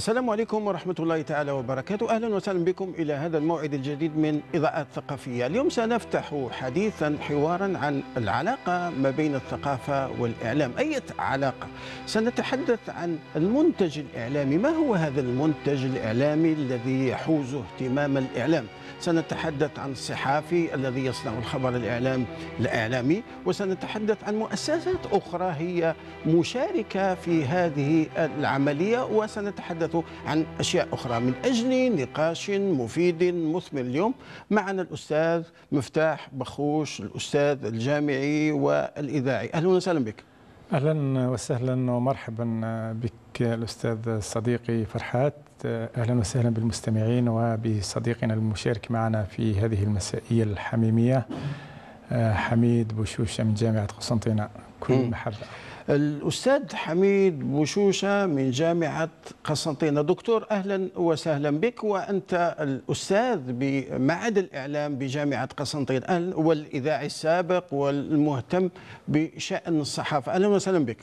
السلام عليكم ورحمة الله تعالى وبركاته أهلا وسهلا بكم إلى هذا الموعد الجديد من إضاءات ثقافية اليوم سنفتح حديثا حوارا عن العلاقة ما بين الثقافة والإعلام أي علاقة سنتحدث عن المنتج الإعلامي ما هو هذا المنتج الإعلامي الذي يحوز اهتمام الإعلام سنتحدث عن الصحافي الذي يصنع الخبر الإعلام الإعلامي وسنتحدث عن مؤسسات أخرى هي مشاركة في هذه العملية وسنتحدث عن أشياء أخرى من أجل نقاش مفيد مثمر اليوم معنا الأستاذ مفتاح بخوش الأستاذ الجامعي والإذاعي أهلا وسهلا بك اهلا وسهلا ومرحبا بك الاستاذ صديقي فرحات أهلا وسهلا بالمستمعين وبصديقنا المشارك معنا في هذه المسائية الحميمية آه، حميد بوشوشة من جامعة قسنطينة كل محبة الأستاذ حميد بوشوشة من جامعة قسنطينة دكتور أهلا وسهلا بك وأنت الأستاذ بمعهد الإعلام بجامعة قسنطينة والإذاعي السابق والمهتم بشأن الصحافة أهلا وسهلا بك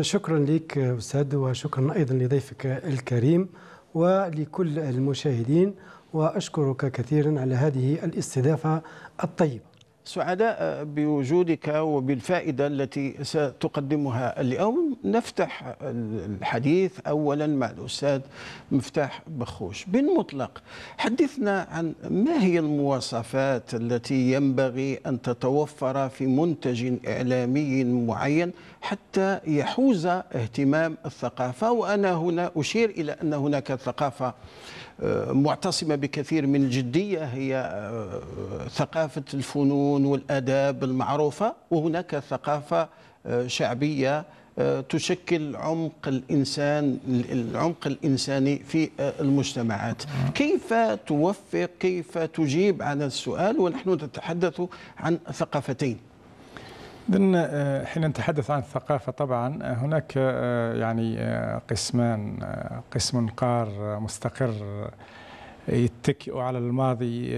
شكرا لك أستاذ وشكرا أيضا لضيفك الكريم ولكل المشاهدين وأشكرك كثيرا على هذه الاستضافة الطيبة سعداء بوجودك وبالفائدة التي ستقدمها اليوم نفتح الحديث أولا مع الأستاذ مفتاح بخوش بالمطلق حدثنا عن ما هي المواصفات التي ينبغي أن تتوفر في منتج إعلامي معين حتى يحوز اهتمام الثقافة وأنا هنا أشير إلى أن هناك ثقافة آه، معتصمة بكثير من الجدية هي آه، ثقافة الفنون والأداب المعروفة وهناك ثقافة آه، شعبية آه، تشكل عمق الإنسان العمق الإنساني في آه، المجتمعات كيف توفق كيف تجيب على السؤال ونحن نتحدث عن ثقافتين آه، حين نتحدث عن الثقافة طبعا هناك يعني قسمان قسم قار مستقر يتكئ على الماضي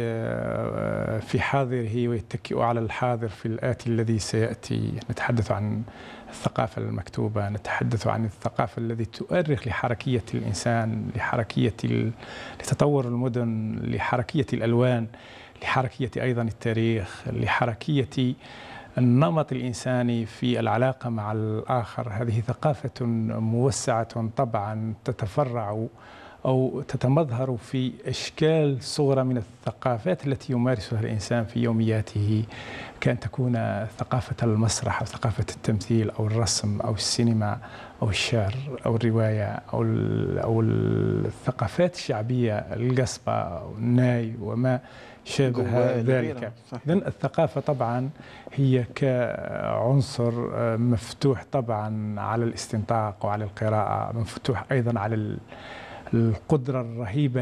في حاضره ويتكئ على الحاضر في الآتي الذي سيأتي نتحدث عن الثقافة المكتوبة نتحدث عن الثقافة التي تؤرخ لحركية الإنسان لحركية لتطور المدن لحركية الألوان لحركية أيضا التاريخ لحركية النمط الإنساني في العلاقة مع الآخر هذه ثقافة موسعة طبعا تتفرع أو تتمظهر في أشكال صغرى من الثقافات التي يمارسها الإنسان في يومياته كأن تكون ثقافة المسرح أو ثقافة التمثيل أو الرسم أو السينما أو الشعر أو الرواية أو, أو الثقافات الشعبية القصبة أو الناي وما شابه ذلك إذن الثقافة طبعا هي كعنصر مفتوح طبعا على الاستنطاق وعلى القراءة مفتوح أيضا على القدرة الرهيبة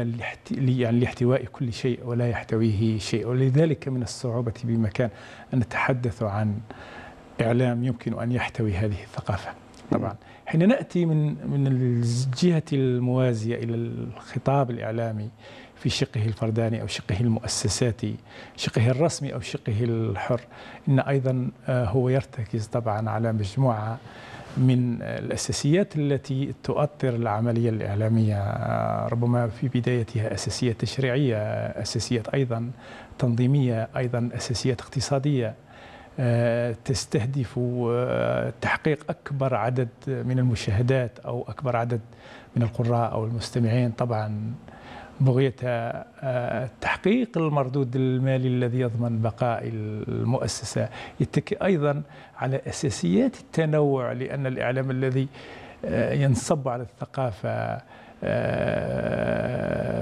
يعني لاحتواء كل شيء ولا يحتويه شيء ولذلك من الصعوبة بمكان أن نتحدث عن إعلام يمكن أن يحتوي هذه الثقافة طبعا حين نأتي من من الجهة الموازية إلى الخطاب الإعلامي في شقه الفرداني أو شقه المؤسساتي شقه الرسمي أو شقه الحر إن أيضا آه، هو يرتكز طبعا على مجموعة من الأساسيات التي تؤثر العملية الإعلامية ربما في بدايتها أساسيات تشريعية أساسيات أيضا تنظيمية أيضا أساسيات اقتصادية آه، تستهدف آه، تحقيق أكبر عدد من المشاهدات أو أكبر عدد من القراء أو المستمعين طبعا بغية آه، آه، تحقيق المردود المالي الذي يضمن بقاء المؤسسة يتكئ أيضا على أساسيات التنوع لأن الإعلام الذي آه، ينصب على الثقافة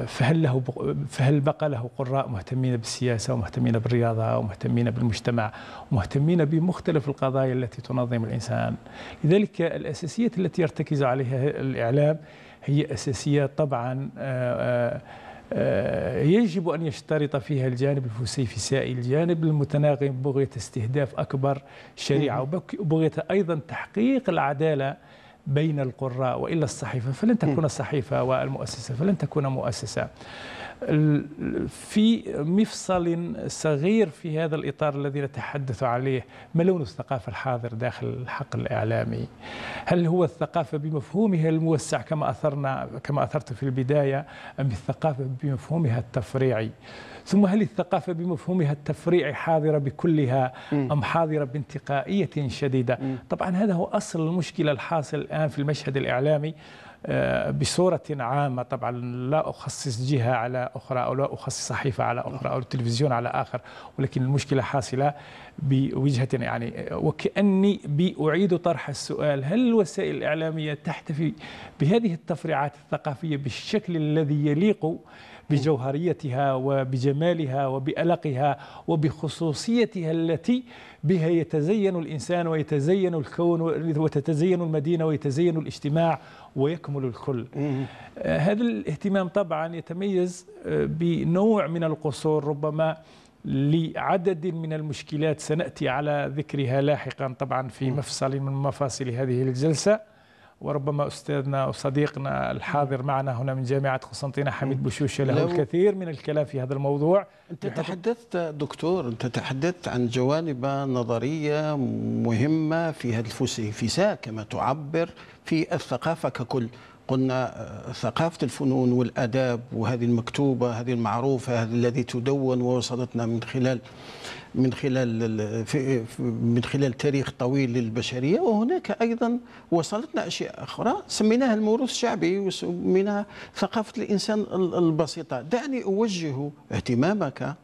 فهل له فهل بقى له قراء مهتمين بالسياسه ومهتمين بالرياضه ومهتمين بالمجتمع ومهتمين بمختلف القضايا التي تنظم الانسان لذلك الاساسيات التي يرتكز عليها الاعلام هي أساسيات طبعا آه، آه، آه، يجب أن يشترط فيها الجانب الفسيفسائي الجانب المتناغم بغية استهداف أكبر شريعة وبغية أيضا تحقيق العدالة بين القراء وإلا الصحيفة فلن تكون الصحيفة والمؤسسة فلن تكون مؤسسة في مفصل صغير في هذا الإطار الذي نتحدث عليه ما لون الثقافة الحاضر داخل الحقل الإعلامي هل هو الثقافة بمفهومها الموسع كما أثرنا كما أثرت في البداية أم الثقافة بمفهومها التفريعي ثم هل الثقافة بمفهومها التفريعي حاضرة بكلها أم حاضرة بانتقائية شديدة طبعا هذا هو أصل المشكلة الحاصل الآن في المشهد الإعلامي آه، بصورة عامة طبعا لا أخصص جهة على أخرى أو لا أخصص صحيفة على أخرى أو التلفزيون على آخر ولكن المشكلة حاصلة بوجهة يعني وكأني بأعيد طرح السؤال هل الوسائل الإعلامية تحتفي بهذه التفريعات الثقافية بالشكل الذي يليق بجوهريتها وبجمالها وبألقها وبخصوصيتها التي بها يتزين الإنسان ويتزين الكون وتتزين المدينة ويتزين الاجتماع ويكمل الكل آه، هذا الاهتمام طبعا يتميز آه، بنوع من القصور ربما لعدد من المشكلات سنأتي على ذكرها لاحقا طبعا في مفصل من مفاصل هذه الجلسة وربما أستاذنا وصديقنا الحاضر معنا هنا من جامعة قسنطينة حميد بشوشة له الكثير من الكلام في هذا الموضوع أنت تحدثت دكتور أنت تحدثت عن جوانب نظرية مهمة في هذا الفسيفساء كما تعبر في الثقافة ككل قلنا آه، ثقافة الفنون والأداب وهذه المكتوبة هذه المعروفة هذه الذي تدون ووصلتنا من خلال من خلال من خلال تاريخ طويل للبشرية وهناك أيضا وصلتنا أشياء أخرى سميناها الموروث الشعبي وسميناها ثقافة الإنسان البسيطة دعني أوجه اهتمامك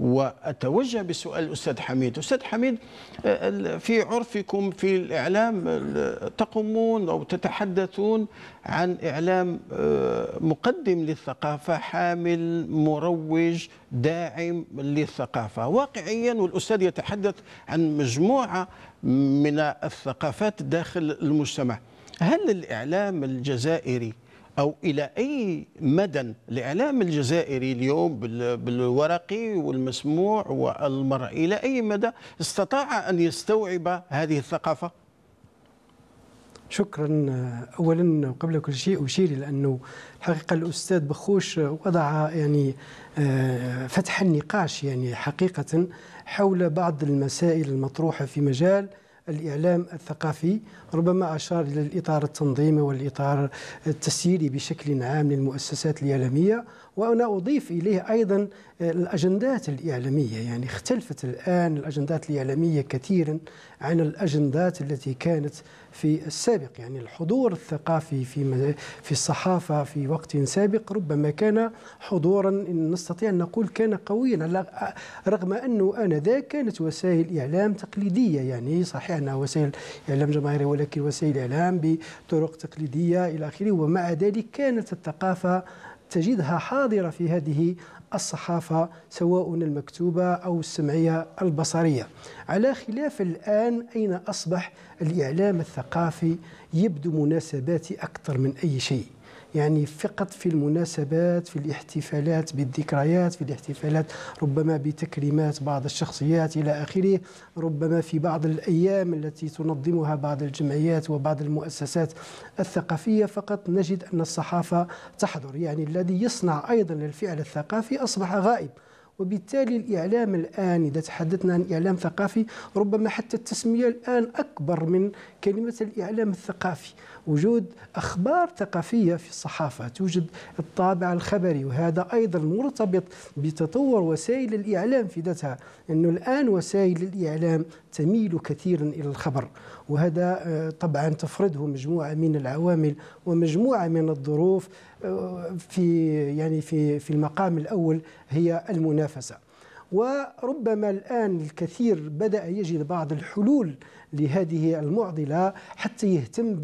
وأتوجه بسؤال الأستاذ حميد أستاذ حميد آه، في عرفكم في الإعلام آه، تقومون أو تتحدثون عن إعلام آه، مقدم للثقافة حامل مروج داعم للثقافة واقعيا والأستاذ يتحدث عن مجموعة من الثقافات داخل المجتمع هل الإعلام الجزائري أو إلى أي مدى الإعلام الجزائري اليوم بالورقي والمسموع والمرئي إلى أي مدى استطاع أن يستوعب هذه الثقافة؟ شكرا اولا قبل كل شيء اشير الى انه الحقيقه الاستاذ بخوش وضع يعني آه، فتح النقاش يعني حقيقه حول بعض المسائل المطروحه في مجال الإعلام الثقافي ربما أشار إلى الإطار التنظيمي والإطار التسييري بشكل عام للمؤسسات الإعلامية وأنا أضيف إليه أيضا آه، الأجندات الإعلامية يعني اختلفت الآن الأجندات الإعلامية كثيرا عن الأجندات التي كانت في السابق يعني الحضور الثقافي في في الصحافة في وقت سابق ربما كان حضورا إن نستطيع أن نقول كان قويا رغم أنه آنذاك كانت وسائل إعلام تقليدية يعني صحيح أنها وسائل إعلام جماهيري ولكن وسائل إعلام بطرق تقليدية إلى آخره ومع ذلك كانت الثقافة تجدها حاضرة في هذه الصحافة سواء المكتوبة أو السمعية البصرية على خلاف الآن أين أصبح الإعلام الثقافي يبدو مناسبات أكثر من أي شيء يعني فقط في المناسبات في الاحتفالات بالذكريات في الاحتفالات ربما بتكريمات بعض الشخصيات إلى آخره ربما في بعض الأيام التي تنظمها بعض الجمعيات وبعض المؤسسات الثقافية فقط نجد أن الصحافة تحضر يعني الذي يصنع أيضا الفعل الثقافي أصبح غائب وبالتالي الإعلام الآن إذا تحدثنا عن إعلام ثقافي ربما حتى التسمية الآن أكبر من كلمة الإعلام الثقافي وجود أخبار ثقافية في الصحافة توجد الطابع الخبري وهذا أيضا مرتبط بتطور وسائل الإعلام في ذاتها أنه الآن وسائل الإعلام تميل كثيرا إلى الخبر وهذا آه، طبعا تفرضه مجموعه من العوامل ومجموعه من الظروف آه، في يعني في في المقام الاول هي المنافسه وربما الآن الكثير بدأ يجد بعض الحلول لهذه المعضلة حتى يهتم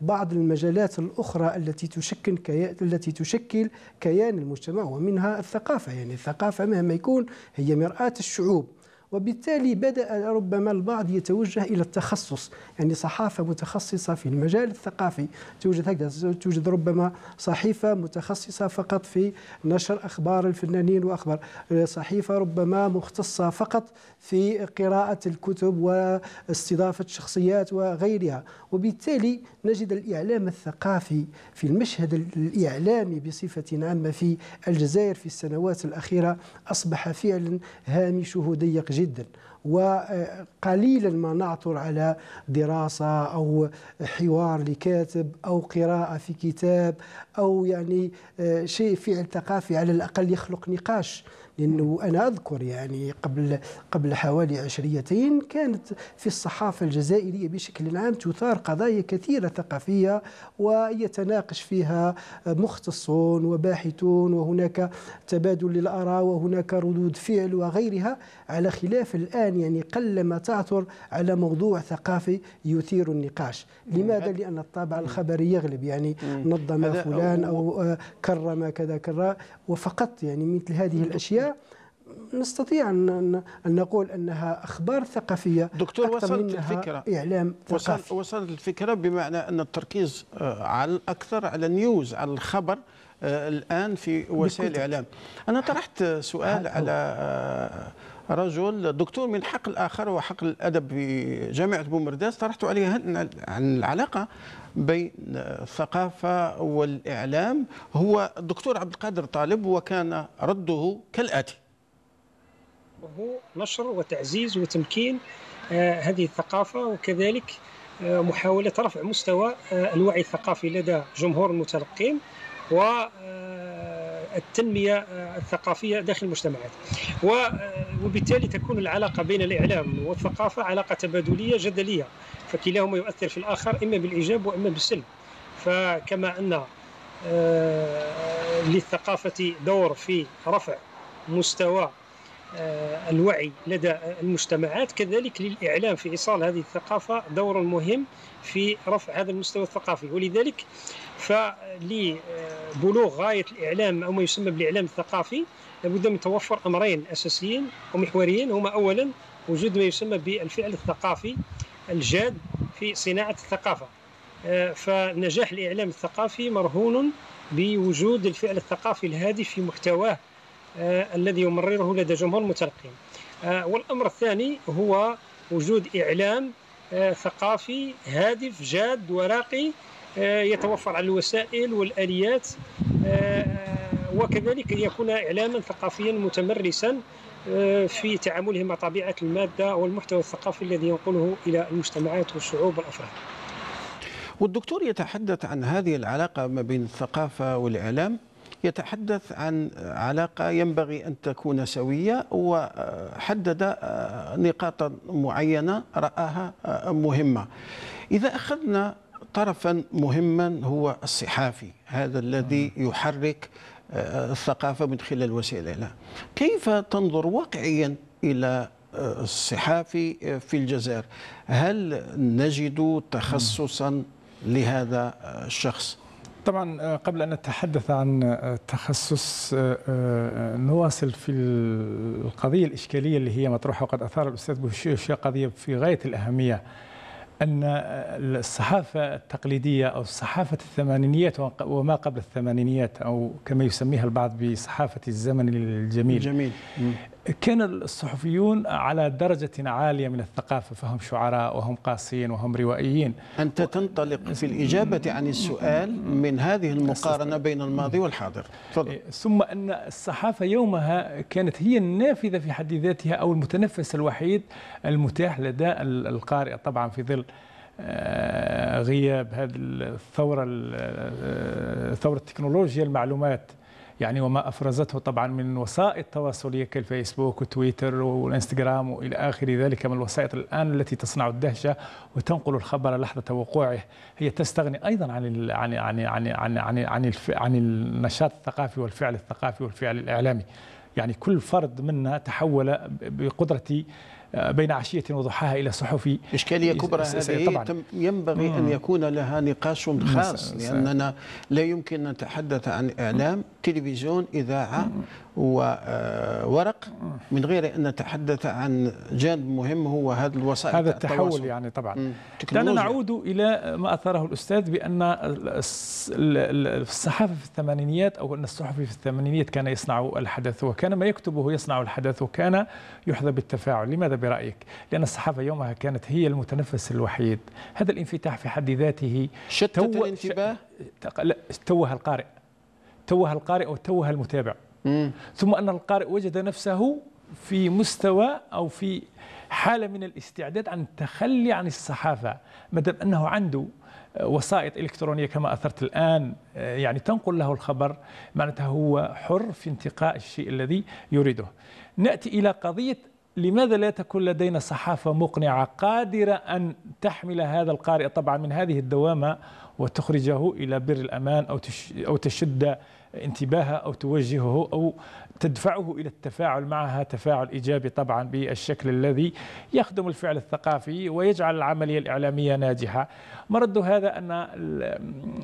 ببعض المجالات الأخرى التي تشكل كي... التي تشكل كيان المجتمع ومنها الثقافة يعني الثقافة مهما يكون هي مرآة الشعوب وبالتالي بدأ ربما البعض يتوجه إلى التخصص يعني صحافة متخصصة في المجال الثقافي توجد هكذا توجد ربما صحيفة متخصصة فقط في نشر أخبار الفنانين وأخبار صحيفة ربما مختصة فقط في قراءة الكتب واستضافة شخصيات وغيرها وبالتالي نجد الإعلام الثقافي في المشهد الإعلامي بصفة عامة في الجزائر في السنوات الأخيرة أصبح فعلا هامشه ضيق جدا وقليلا ما نعثر على دراسة أو حوار لكاتب أو قراءة في كتاب أو يعني آه، شيء فعل ثقافي على الأقل يخلق نقاش لأنه أنا أذكر يعني قبل قبل حوالي عشريتين كانت في الصحافة الجزائرية بشكل عام تثار قضايا كثيرة ثقافية ويتناقش فيها مختصون وباحثون وهناك تبادل للآراء وهناك ردود فعل وغيرها على خلاف الآن يعني قلما تعثر على موضوع ثقافي يثير النقاش لماذا؟ لأن الطابع الخبري يغلب يعني نظم فلان أو كرم كذا كذا وفقط يعني مثل هذه الأشياء نستطيع أن نقول أنها أخبار ثقافية دكتور أكثر وصلت منها الفكرة إعلام ثقافي وصلت الفكرة بمعنى أن التركيز آه، على الأكثر على النيوز على الخبر آه، الآن في وسائل الإعلام أنا طرحت سؤال على آه، رجل دكتور من حق الآخر وحق الأدب بجامعة بومرداس طرحت عليه عن العلاقة بين الثقافة والإعلام هو الدكتور عبد القادر طالب وكان رده كالآتي وهو نشر وتعزيز وتمكين آه، هذه الثقافة وكذلك آه، محاولة رفع مستوى آه، الوعي الثقافي لدى جمهور المتلقين والتنمية الثقافية داخل المجتمعات وبالتالي تكون العلاقة بين الإعلام والثقافة علاقة تبادلية جدلية فكلاهما يؤثر في الآخر إما بالإيجاب وإما بالسلب فكما أن للثقافة دور في رفع مستوى آه، الوعي لدى المجتمعات كذلك للإعلام في إيصال هذه الثقافة دور مهم في رفع هذا المستوى الثقافي ولذلك فلبلوغ غاية الإعلام أو ما يسمى بالإعلام الثقافي لابد من توفر أمرين أساسيين ومحوريين هما أولا وجود ما يسمى بالفعل الثقافي الجاد في صناعة الثقافة آه، فنجاح الإعلام الثقافي مرهون بوجود الفعل الثقافي الهادف في محتواه آه، الذي يمرره لدى جمهور المتلقين آه، والأمر الثاني هو وجود إعلام آه، ثقافي هادف جاد وراقي يتوفر على الوسائل والآليات وكذلك يكون إعلاما ثقافيا متمرسا في تعامله مع طبيعة المادة والمحتوى الثقافي الذي ينقله إلى المجتمعات والشعوب والأفراد والدكتور يتحدث عن هذه العلاقة ما بين الثقافة والإعلام يتحدث عن علاقة ينبغي أن تكون سوية وحدد آه، نقاطا معينة رآها آه، مهمة إذا أخذنا طرفا مهما هو الصحافي هذا الذي يحرك آه، الثقافة من خلال وسائل الإعلام كيف تنظر واقعيا إلى الصحافي في الجزائر هل نجد تخصصا لهذا الشخص طبعا آه، قبل ان نتحدث عن التخصص آه، آه، نواصل في القضيه الاشكاليه اللي هي مطروحه وقد اثار الاستاذ بوشيش قضيه في غايه الاهميه ان الصحافه التقليديه او صحافه الثمانينيات وما قبل الثمانينيات او كما يسميها البعض بصحافه الزمن الجميل جميل. كان الصحفيون على درجة عالية من الثقافة فهم شعراء وهم قاسيين وهم روائيين أنت تنطلق في الإجابة عن السؤال من هذه المقارنة بين الماضي والحاضر فضل. إيه، ثم أن الصحافة يومها كانت هي النافذة في حد ذاتها أو المتنفس الوحيد المتاح لدى القارئ طبعا في ظل آه، غياب هذه الثورة آه، آه، ثورة تكنولوجيا المعلومات يعني وما افرزته طبعا من وسائل تواصليه كالفيسبوك وتويتر والانستغرام والى اخر ذلك من الوسائط الان التي تصنع الدهشه وتنقل الخبر لحظه وقوعه هي تستغني ايضا عن ال عن عن عن عن عن, عن, عن النشاط الثقافي والفعل الثقافي والفعل الاعلامي يعني كل فرد منا تحول بقدرة آه، بين عشية وضحاها إلى صحفي إشكالية كبرى هذه طبعا. ينبغي مم. أن يكون لها نقاش خاص لأننا لا يمكن أن نتحدث عن إعلام مم. تلفزيون إذاعة وورق آه، من غير أن نتحدث عن جانب مهم هو هذا الوسائل هذا التحول يعني طبعا دعنا نعود إلى ما اثره الأستاذ بأن الصحافة في الثمانينيات أو أن الصحفي في الثمانينيات كان يصنع الحدث وكان ما يكتبه يصنع الحدث وكان يحظى بالتفاعل لماذا برأيك؟ لأن الصحافة يومها كانت هي المتنفس الوحيد هذا الانفتاح في حد ذاته شتت الانتباه توه القارئ توه القارئ أو توه المتابع مم. ثم أن القارئ وجد نفسه في مستوى أو في حالة من الاستعداد عن التخلي عن الصحافة ما دام أنه عنده وسائط إلكترونية كما أثرت الآن يعني تنقل له الخبر معناتها هو حر في انتقاء الشيء الذي يريده نأتي إلى قضية لماذا لا تكون لدينا صحافة مقنعة قادرة أن تحمل هذا القارئ طبعا من هذه الدوامة وتخرجه إلى بر الأمان أو تشد انتباهه أو توجهه أو تدفعه إلى التفاعل معها تفاعل إيجابي طبعا بالشكل الذي يخدم الفعل الثقافي ويجعل العملية الإعلامية ناجحة مرد هذا أن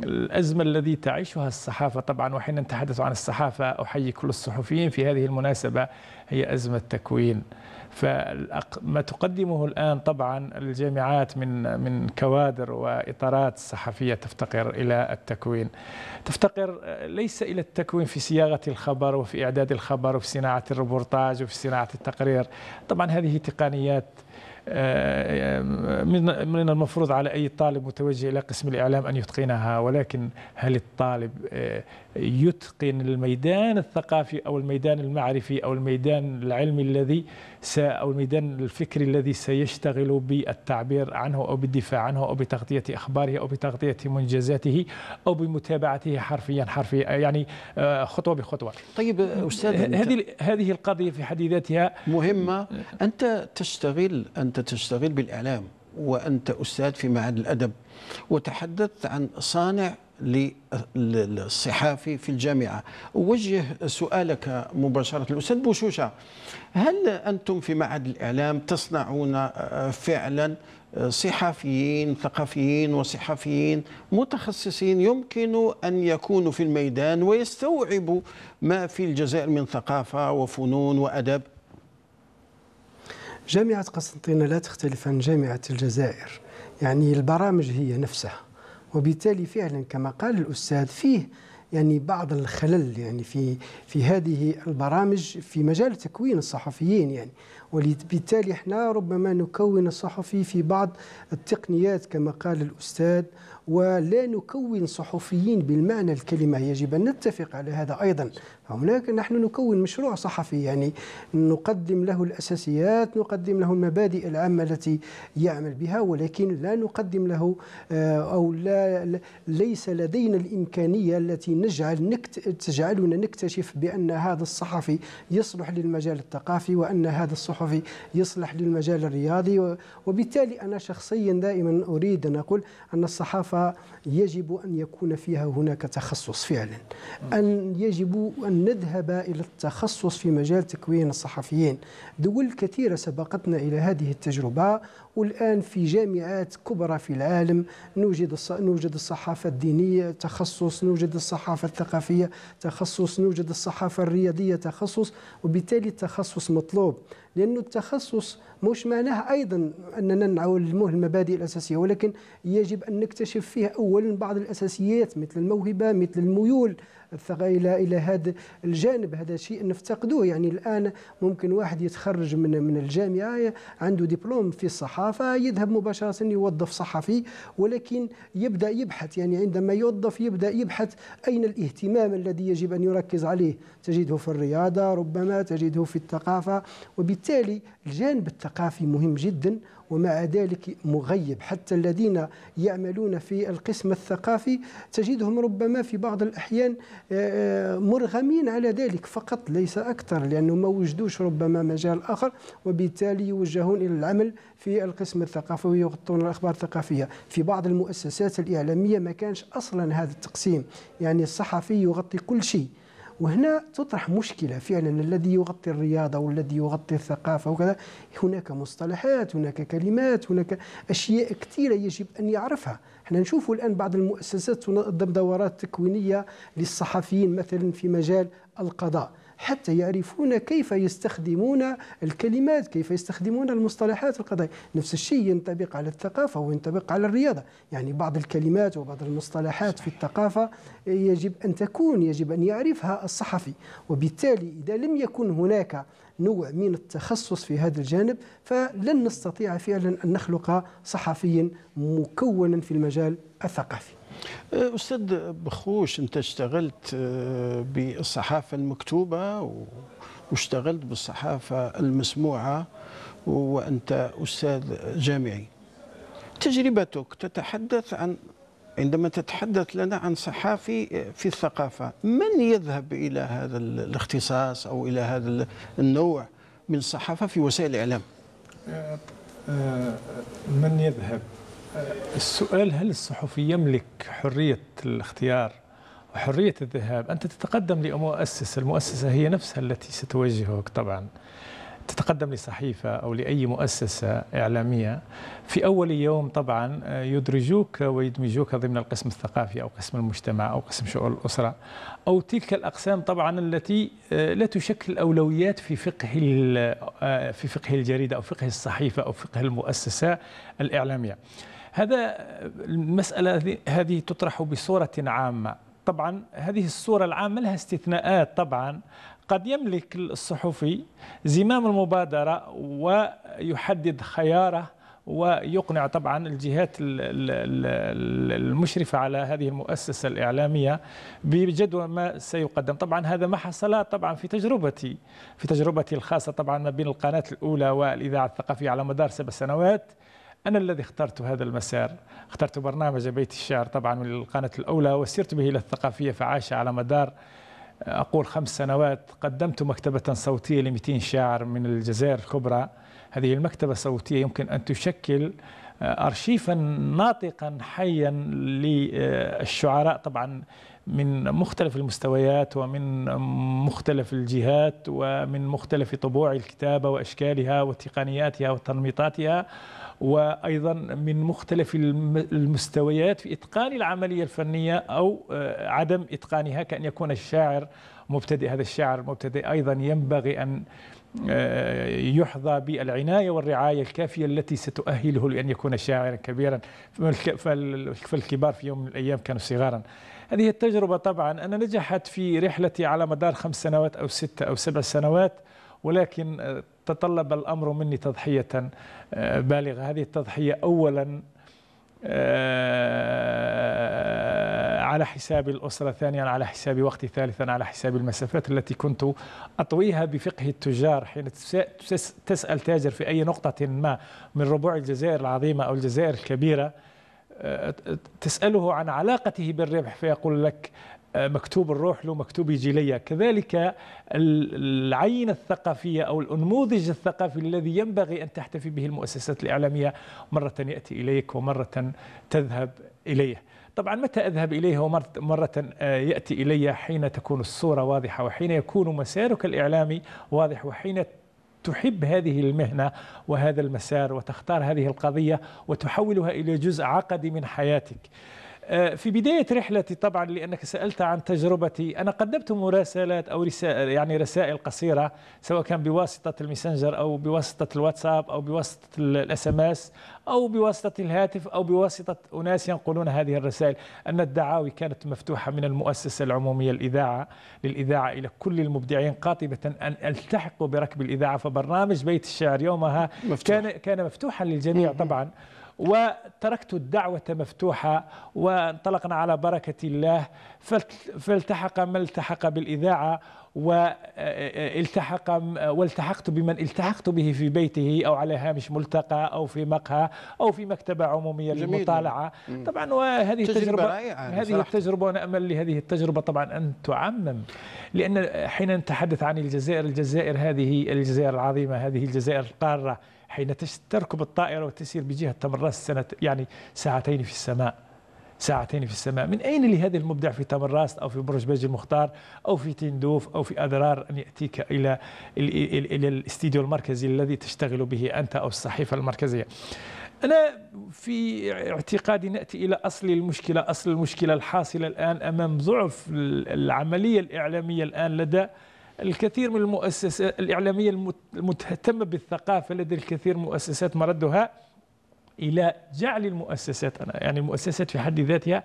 الأزمة الذي تعيشها الصحافة طبعا وحين نتحدث عن الصحافة أحيي كل الصحفيين في هذه المناسبة هي أزمة تكوين فما تقدمه الآن طبعا الجامعات من من كوادر وإطارات صحفية تفتقر إلى التكوين تفتقر ليس إلى التكوين في صياغة الخبر وفي إعداد الخبر وفي صناعة الروبورتاج وفي صناعة التقرير طبعا هذه تقنيات آه، آه، آه، من المفروض على أي طالب متوجه إلى قسم الإعلام أن يتقنها ولكن هل الطالب يتقن الميدان الثقافي أو الميدان المعرفي أو الميدان العلمي الذي س أو الميدان الفكري الذي سيشتغل بالتعبير عنه أو بالدفاع عنه أو بتغطية أخباره أو بتغطية منجزاته أو بمتابعته حرفيا حرفيا يعني خطوة بخطوة طيب أستاذ هذه هذه القضية في حد ذاتها مهمة أنت تشتغل أن أنت تشتغل بالإعلام وأنت أستاذ في معهد الأدب وتحدثت عن صانع للصحافي في الجامعة أوجه سؤالك مباشرة الأستاذ بوشوشة هل أنتم في معهد الإعلام تصنعون آه، فعلا آه، صحفيين ثقافيين وصحفيين متخصصين يمكن أن يكونوا في الميدان ويستوعبوا ما في الجزائر من ثقافة وفنون وأدب جامعة قسنطينة لا تختلف عن جامعة الجزائر يعني البرامج هي نفسها وبالتالي فعلا كما قال الأستاذ فيه يعني بعض الخلل يعني في في هذه البرامج في مجال تكوين الصحفيين يعني وبالتالي احنا ربما نكون الصحفي في بعض التقنيات كما قال الاستاذ ولا نكون صحفيين بالمعنى الكلمه يجب ان نتفق على هذا ايضا هناك نعم، نحن نكون مشروع صحفي يعني نقدم له الأساسيات نقدم له المبادئ العامة التي يعمل بها ولكن لا نقدم له آه، أو لا ليس لدينا الإمكانية التي نجعل نكت تجعلنا نكتشف بأن هذا الصحفي يصلح للمجال الثقافي وأن هذا الصحفي يصلح للمجال الرياضي وبالتالي أنا شخصيا دائما أريد أن أقول أن الصحافة يجب أن يكون فيها هناك تخصص فعلا أن يجب أن أن نذهب إلى التخصص في مجال تكوين الصحفيين دول كثيرة سبقتنا إلى هذه التجربة والآن في جامعات كبرى في العالم نوجد نوجد الصحافة الدينية تخصص نوجد الصحافة الثقافية تخصص نوجد الصحافة الرياضية تخصص وبالتالي التخصص مطلوب لأنه التخصص مش معناه أيضا أننا نعلمه المبادئ الأساسية ولكن يجب أن نكتشف فيه أولا بعض الأساسيات مثل الموهبة مثل الميول الى الى هذا الجانب هذا شيء نفتقدوه يعني الان ممكن واحد يتخرج من من الجامعه عنده دبلوم في الصحافه يذهب مباشره يوظف صحفي ولكن يبدا يبحث يعني عندما يوظف يبدا يبحث اين الاهتمام الذي يجب ان يركز عليه تجده في الرياضه ربما تجده في الثقافه وبالتالي الجانب الثقافي مهم جدا ومع ذلك مغيب حتى الذين يعملون في القسم الثقافي تجدهم ربما في بعض الأحيان آه، آه، مرغمين على ذلك فقط ليس أكثر لأنه ما وجدوش ربما مجال آخر وبالتالي يوجهون إلى العمل في القسم الثقافي ويغطون الأخبار الثقافية في بعض المؤسسات الإعلامية ما كانش أصلا هذا التقسيم يعني الصحفي يغطي كل شيء وهنا تطرح مشكلة فعلا الذي يغطي الرياضة والذي يغطي الثقافة وكذا هناك مصطلحات هناك كلمات هناك أشياء كثيرة يجب أن يعرفها احنا نشوف الآن بعض المؤسسات تنظم دورات تكوينية للصحفيين مثلا في مجال القضاء حتى يعرفون كيف يستخدمون الكلمات كيف يستخدمون المصطلحات القضائية نفس الشيء ينطبق على الثقافة وينطبق على الرياضة يعني بعض الكلمات وبعض المصطلحات في الثقافة يجب أن تكون يجب أن يعرفها الصحفي وبالتالي إذا لم يكن هناك نوع من التخصص في هذا الجانب فلن نستطيع فعلا أن نخلق صحفيا مكونا في المجال الثقافي أه، استاذ بخوش انت اشتغلت أه، بالصحافه المكتوبه واشتغلت بالصحافه المسموعه وانت استاذ جامعي تجربتك تتحدث عن عندما تتحدث لنا عن صحافي أه، في الثقافه من يذهب الى هذا الاختصاص او الى هذا النوع من الصحافه في وسائل الاعلام من يذهب السؤال هل الصحفي يملك حرية الاختيار وحرية الذهاب أنت تتقدم لمؤسسة المؤسسة هي نفسها التي ستوجهك طبعا تتقدم لصحيفة أو لأي مؤسسة إعلامية في أول يوم طبعا آه، يدرجوك ويدمجوك ضمن القسم الثقافي أو قسم المجتمع أو قسم شؤون الأسرة أو تلك الأقسام طبعا التي آه، لا تشكل أولويات في فقه آه، في فقه الجريدة أو فقه الصحيفة أو فقه المؤسسة الإعلامية هذا المسألة هذه تطرح بصورة عامة طبعا هذه الصورة العامة لها استثناءات طبعا قد يملك الصحفي زمام المبادرة ويحدد خياره ويقنع طبعا الجهات المشرفة على هذه المؤسسة الإعلامية بجدوى ما سيقدم طبعا هذا ما حصل طبعا في تجربتي في تجربتي الخاصة طبعا ما بين القناة الأولى والإذاعة الثقافية على مدار سبع سنوات أنا الذي اخترت هذا المسار اخترت برنامج بيت الشعر طبعا من القناة الأولى وسرت به إلى الثقافية فعاش على مدار آه، أقول خمس سنوات قدمت مكتبة صوتية لمئتين 200 شاعر من الجزائر الكبرى هذه المكتبة الصوتية يمكن أن تشكل آه، أرشيفا ناطقا حيا للشعراء طبعا من مختلف المستويات ومن مختلف الجهات ومن مختلف طبوع الكتابة وأشكالها وتقنياتها وتنميطاتها وأيضا من مختلف المستويات في إتقان العملية الفنية أو آه، عدم إتقانها كأن يكون الشاعر مبتدئ هذا الشاعر المبتدئ أيضا ينبغي أن آه، يحظى بالعناية والرعاية الكافية التي ستؤهله لأن يكون شاعرا كبيرا فالكبار في يوم من الأيام كانوا صغارا هذه التجربة طبعا أنا نجحت في رحلتي على مدار خمس سنوات أو ستة أو سبع سنوات ولكن آه، تطلب الأمر مني تضحية آه، بالغة هذه التضحية أولا آه، على حساب الأسرة ثانيا على حساب وقتي ثالثا على حساب المسافات التي كنت أطويها بفقه التجار حين تسأل تاجر في أي نقطة ما من ربوع الجزائر العظيمة أو الجزائر الكبيرة تسأله عن علاقته بالربح فيقول لك آه، مكتوب الروح له مكتوب يجي لي كذلك العينة الثقافية أو الأنموذج الثقافي الذي ينبغي أن تحتفي به المؤسسات الإعلامية مرة يأتي إليك ومرة تذهب إليه طبعا متى أذهب إليه ومرة آه، يأتي إلي حين تكون الصورة واضحة وحين يكون مسارك الإعلامي واضح وحين تحب هذه المهنة وهذا المسار وتختار هذه القضية وتحولها إلى جزء عقدي من حياتك آه، في بداية رحلتي طبعا لأنك سألت عن تجربتي أنا قدمت مراسلات أو رسائل يعني رسائل قصيرة سواء كان بواسطة المسنجر أو بواسطة الواتساب أو بواسطة الاس ام اس أو بواسطة الهاتف أو بواسطة أناس ينقلون هذه الرسائل أن الدعاوي كانت مفتوحة من المؤسسة العمومية الإذاعة للإذاعة إلى كل المبدعين قاطبة أن التحقوا بركب الإذاعة فبرنامج بيت الشعر يومها مفتوح. كان كان مفتوحا للجميع طبعا وتركت الدعوة مفتوحة وانطلقنا على بركة الله فالتحق من التحق بالإذاعة والتحق والتحقت بمن التحقت به في بيته او على هامش ملتقى او في مقهى او في مكتبه عموميه للمطالعه طبعا وهذه التجربه يعني هذه صراحة. التجربه نامل لهذه التجربه طبعا ان تعمم لان حين نتحدث عن الجزائر الجزائر هذه الجزائر العظيمه هذه الجزائر القاره حين تركب الطائرة وتسير بجهة تبراس سنة يعني ساعتين في السماء ساعتين في السماء من أين لهذا المبدع في تبراست أو في برج بيج المختار أو في تندوف أو في أدرار أن يأتيك إلى إلى الاستديو المركزي الذي تشتغل به أنت أو الصحيفة المركزية أنا في اعتقادي نأتي إلى أصل المشكلة أصل المشكلة الحاصلة الآن أمام ضعف العملية الإعلامية الآن لدى الكثير من المؤسسات الإعلامية المتهتمة بالثقافة لدى الكثير من المؤسسات مردها إلى جعل المؤسسات أنا يعني المؤسسات في حد ذاتها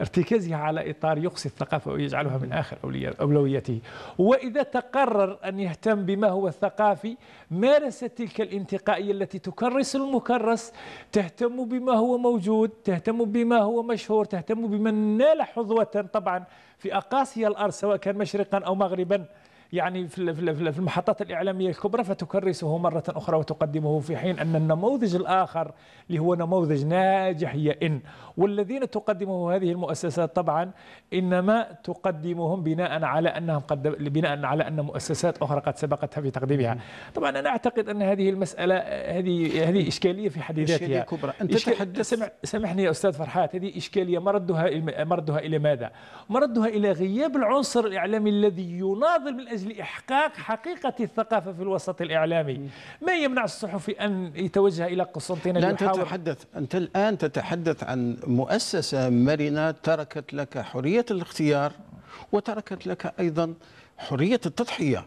ارتكازها على إطار يقصي الثقافة ويجعلها من آخر أولوياته وإذا تقرر أن يهتم بما هو الثقافي مارس تلك الانتقائية التي تكرس المكرس تهتم بما هو موجود تهتم بما هو مشهور تهتم بمن نال حظوة طبعا في أقاصي الأرض سواء كان مشرقا أو مغربا يعني في المحطات الإعلامية الكبرى فتكرسه مرة أخرى وتقدمه في حين أن النموذج الآخر اللي هو نموذج ناجح ان والذين تقدمه هذه المؤسسات طبعا إنما تقدمهم بناء على أنهم قد بناء على أن مؤسسات أخرى قد سبقتها في تقديمها طبعا أنا أعتقد أن هذه المسألة هذه هذه إشكالية في حد ذاتها كبرى أنت تحدث سمع سامحني يا أستاذ فرحات هذه إشكالية مردها مردها إلى ماذا؟ مردها إلى غياب العنصر الإعلامي الذي يناضل من أجل إحقاق حقيقة الثقافة في الوسط الإعلامي ما يمنع الصحفي أن يتوجه إلى قسطنطين لا أنت تتحدث أنت الآن تتحدث عن مؤسسة مرنة تركت لك حرية الاختيار وتركت لك أيضا حرية التضحية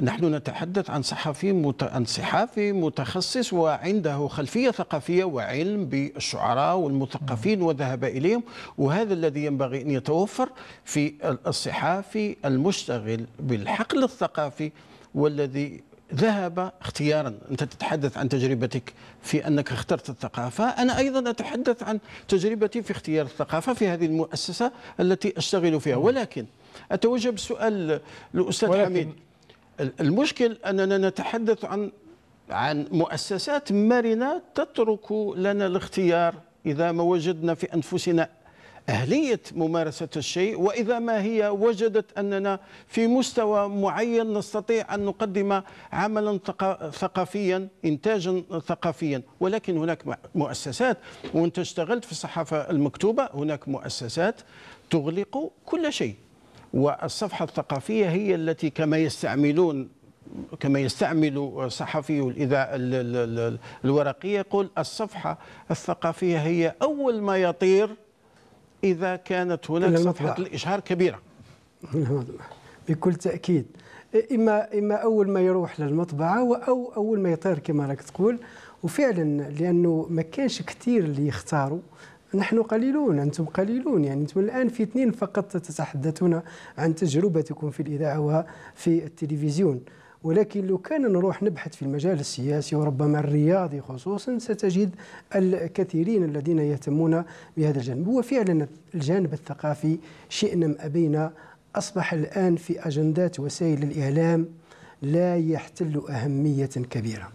نحن نتحدث عن صحفي مت... عن صحافي متخصص وعنده خلفيه ثقافيه وعلم بالشعراء والمثقفين وذهب اليهم وهذا الذي ينبغي ان يتوفر في الصحافي المشتغل بالحقل الثقافي والذي ذهب اختيارا انت تتحدث عن تجربتك في انك اخترت الثقافه انا ايضا اتحدث عن تجربتي في اختيار الثقافه في هذه المؤسسه التي اشتغل فيها ولكن اتوجه بسؤال الاستاذ حميد المشكل أننا نتحدث عن عن مؤسسات مرنة تترك لنا الاختيار إذا ما وجدنا في أنفسنا أهلية ممارسة الشيء وإذا ما هي وجدت أننا في مستوى معين نستطيع أن نقدم عملا ثقافيا إنتاجا ثقافيا ولكن هناك مؤسسات وأنت اشتغلت في الصحافة المكتوبة هناك مؤسسات تغلق كل شيء والصفحة الثقافية هي التي كما يستعملون كما يستعمل صحفي الإذاعة الورقية يقول الصفحة الثقافية هي أول ما يطير إذا كانت هناك صفحة الإشهار كبيرة بكل تأكيد إما إما أول ما يروح للمطبعة أو أول ما يطير كما راك تقول وفعلا لأنه ما كانش كثير اللي يختاروا نحن قليلون أنتم قليلون يعني أنتم الآن في اثنين فقط تتحدثون عن تجربتكم في الإذاعة وفي التلفزيون ولكن لو كان نروح نبحث في المجال السياسي وربما الرياضي خصوصا ستجد الكثيرين الذين يهتمون بهذا الجانب هو فعلا الجانب الثقافي شئنا ام ابينا اصبح الان في اجندات وسائل الاعلام لا يحتل اهميه كبيره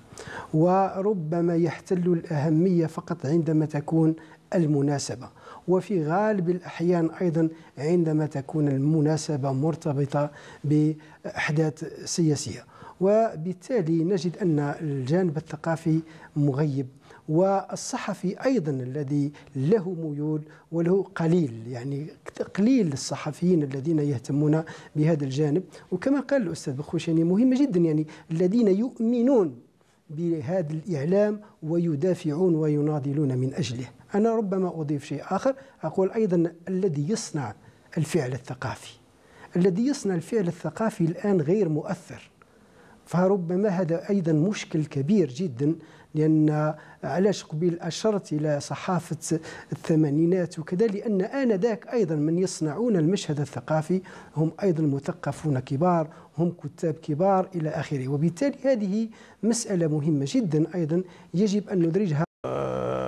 وربما يحتل الاهميه فقط عندما تكون المناسبة وفي غالب الأحيان أيضا عندما تكون المناسبة مرتبطة بأحداث سياسية وبالتالي نجد أن الجانب الثقافي مغيب والصحفي ايضا الذي له ميول وله قليل يعني قليل الصحفيين الذين يهتمون بهذا الجانب وكما قال الاستاذ يعني مهمه جدا يعني الذين يؤمنون بهذا الاعلام ويدافعون ويناضلون من اجله أنا ربما أضيف شيء آخر أقول أيضا الذي يصنع الفعل الثقافي الذي يصنع الفعل الثقافي الآن غير مؤثر فربما هذا أيضا مشكل كبير جدا لأن علاش قبيل أشرت إلى صحافة الثمانينات وكذا لأن آنذاك أيضا من يصنعون المشهد الثقافي هم أيضا مثقفون كبار هم كتاب كبار إلى آخره وبالتالي هذه مسألة مهمة جدا أيضا يجب أن ندرجها آه،